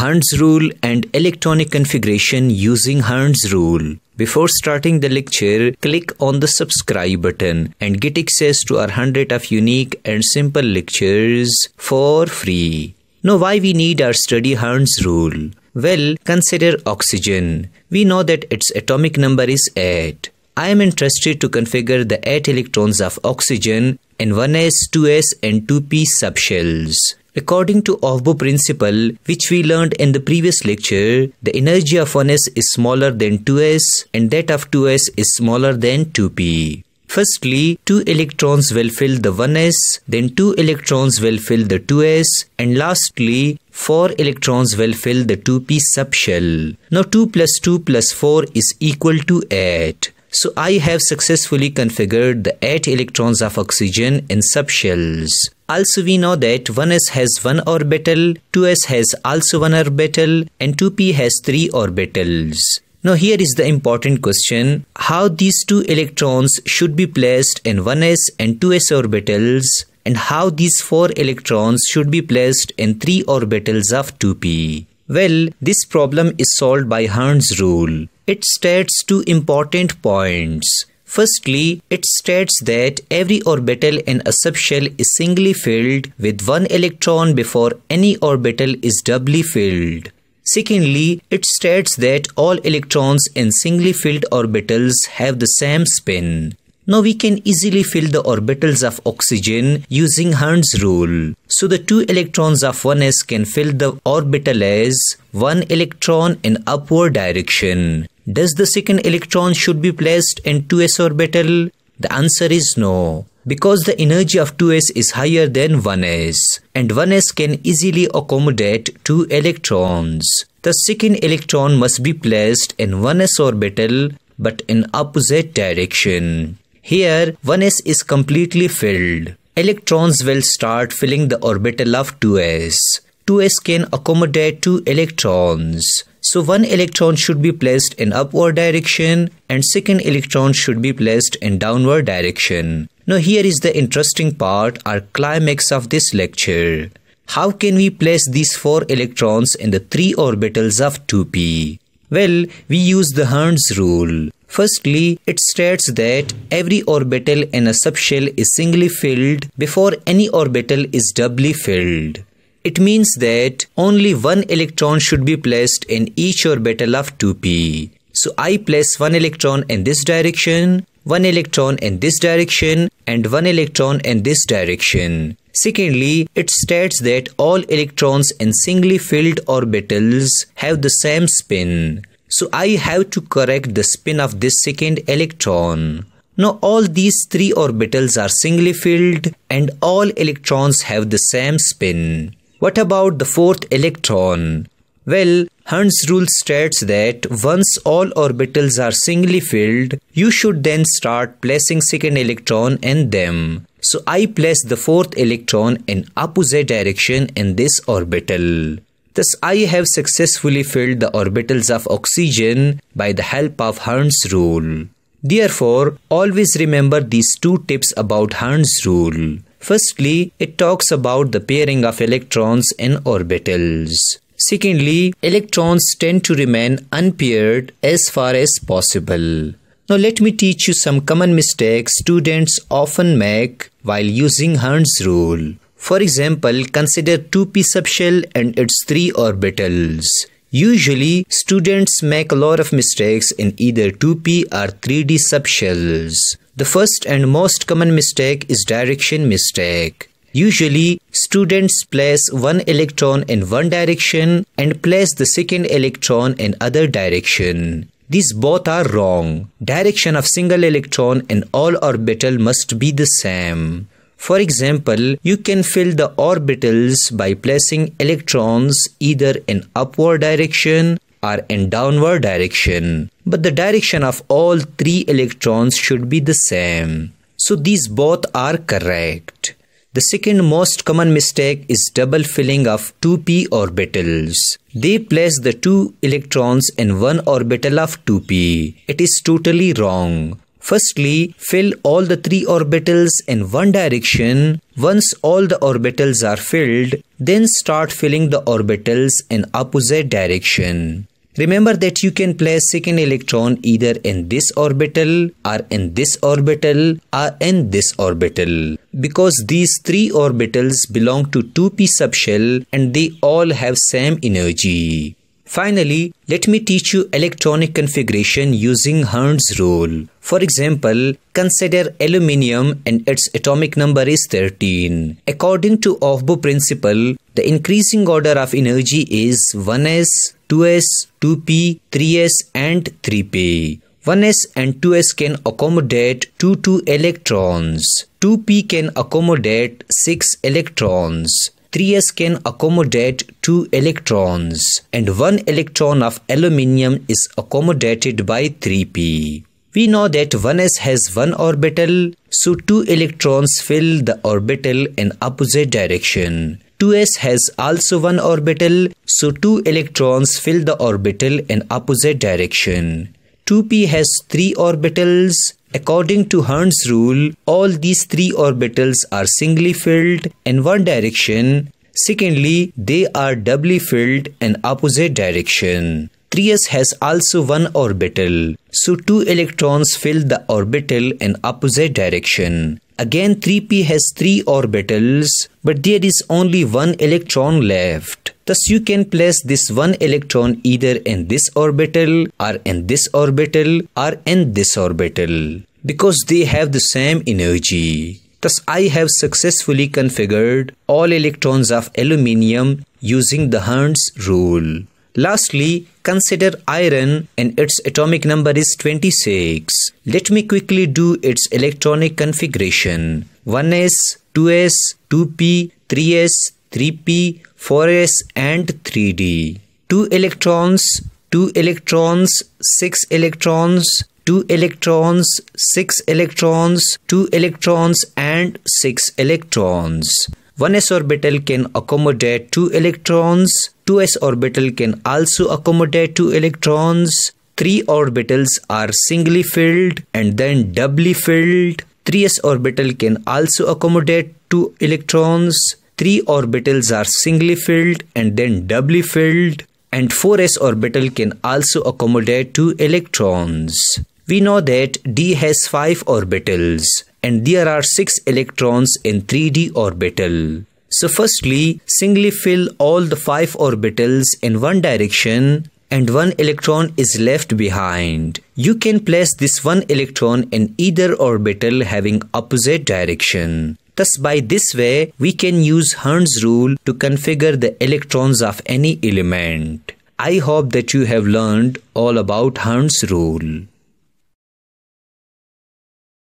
Hund's rule and electronic configuration using Hund's rule. Before starting the lecture, click on the subscribe button and get access to our 100 of unique and simple lectures for free. Now why we need our study Hund's rule? Well, consider oxygen. We know that its atomic number is 8. I am interested to configure the 8 electrons of oxygen in 1s, 2s and 2p subshells. According to Ovbo principle, which we learned in the previous lecture, the energy of 1s is smaller than 2s and that of 2s is smaller than 2p. Firstly, 2 electrons will fill the 1s, then 2 electrons will fill the 2s, and lastly, 4 electrons will fill the 2p subshell. Now 2 plus 2 plus 4 is equal to 8. So I have successfully configured the 8 electrons of oxygen in subshells. Also we know that 1s has 1 orbital, 2s has also 1 orbital and 2p has 3 orbitals. Now here is the important question, how these two electrons should be placed in 1s and 2s orbitals and how these four electrons should be placed in three orbitals of 2p. Well, this problem is solved by Hund's rule. It states two important points. Firstly, it states that every orbital in a subshell is singly filled with one electron before any orbital is doubly filled. Secondly, it states that all electrons in singly filled orbitals have the same spin. Now we can easily fill the orbitals of oxygen using Hund's rule. So the two electrons of 1s can fill the orbital as one electron in upward direction. Does the second electron should be placed in 2s orbital? The answer is no because the energy of 2s is higher than 1s and 1s can easily accommodate 2 electrons. The second electron must be placed in 1s orbital but in opposite direction. Here 1s is completely filled. Electrons will start filling the orbital of 2s 2s can accommodate 2 electrons. So one electron should be placed in upward direction and second electron should be placed in downward direction. Now here is the interesting part our climax of this lecture. How can we place these 4 electrons in the 3 orbitals of 2p? Well, we use the Hund's rule. Firstly, it states that every orbital in a subshell is singly filled before any orbital is doubly filled. It means that only one electron should be placed in each orbital of 2p. So I place one electron in this direction, one electron in this direction and one electron in this direction. Secondly, it states that all electrons in singly filled orbitals have the same spin. So I have to correct the spin of this second electron. Now all these three orbitals are singly filled and all electrons have the same spin. What about the fourth electron? Well, Hund's rule states that once all orbitals are singly filled, you should then start placing second electron in them. So I place the fourth electron in opposite direction in this orbital. Thus I have successfully filled the orbitals of oxygen by the help of Hund's rule. Therefore, always remember these two tips about Hund's rule. Firstly, it talks about the pairing of electrons in orbitals. Secondly, electrons tend to remain unpaired as far as possible. Now let me teach you some common mistakes students often make while using Hund's rule. For example, consider 2p subshell and its 3 orbitals. Usually, students make a lot of mistakes in either 2p or 3d subshells. The first and most common mistake is direction mistake. Usually, students place one electron in one direction and place the second electron in other direction. These both are wrong. Direction of single electron in all orbital must be the same. For example, you can fill the orbitals by placing electrons either in upward direction are in downward direction, but the direction of all three electrons should be the same. So these both are correct. The second most common mistake is double filling of 2p orbitals. They place the two electrons in one orbital of 2p. It is totally wrong. Firstly, fill all the three orbitals in one direction. Once all the orbitals are filled, then start filling the orbitals in opposite direction. Remember that you can place second electron either in this orbital or in this orbital or in this orbital. Because these three orbitals belong to 2p subshell and they all have same energy. Finally, let me teach you electronic configuration using Hund's rule. For example, consider aluminium and its atomic number is 13. According to Ofbo principle, the increasing order of energy is 1s, 2s, 2p, 3s and 3p. 1s and 2s can accommodate 2 2 electrons. 2p can accommodate 6 electrons. 3s can accommodate 2 electrons and 1 electron of aluminium is accommodated by 3p. We know that 1s has 1 orbital, so 2 electrons fill the orbital in opposite direction. 2s has also one orbital, so two electrons fill the orbital in opposite direction. 2p has three orbitals. According to Hund's rule, all these three orbitals are singly filled in one direction. Secondly, they are doubly filled in opposite direction. 3s has also one orbital, so two electrons fill the orbital in opposite direction. Again 3p has 3 orbitals but there is only one electron left. Thus you can place this one electron either in this orbital or in this orbital or in this orbital because they have the same energy. Thus I have successfully configured all electrons of aluminium using the Hund's rule. Lastly, consider iron and its atomic number is 26. Let me quickly do its electronic configuration. 1s, 2s, 2p, 3s, 3p, 4s and 3d. 2 electrons, 2 electrons, 6 electrons, 2 electrons, 6 electrons, 2 electrons and 6 electrons. 1s orbital can accommodate 2 electrons, 2s orbital can also accommodate 2 electrons, 3 orbitals are singly filled and then doubly filled, 3s orbital can also accommodate 2 electrons, 3 orbitals are singly filled and then doubly filled, and 4s orbital can also accommodate 2 electrons. We know that D has 5 orbitals and there are 6 electrons in 3D orbital. So firstly, singly fill all the 5 orbitals in one direction and one electron is left behind. You can place this one electron in either orbital having opposite direction. Thus by this way, we can use Hund's rule to configure the electrons of any element. I hope that you have learned all about Hund's rule.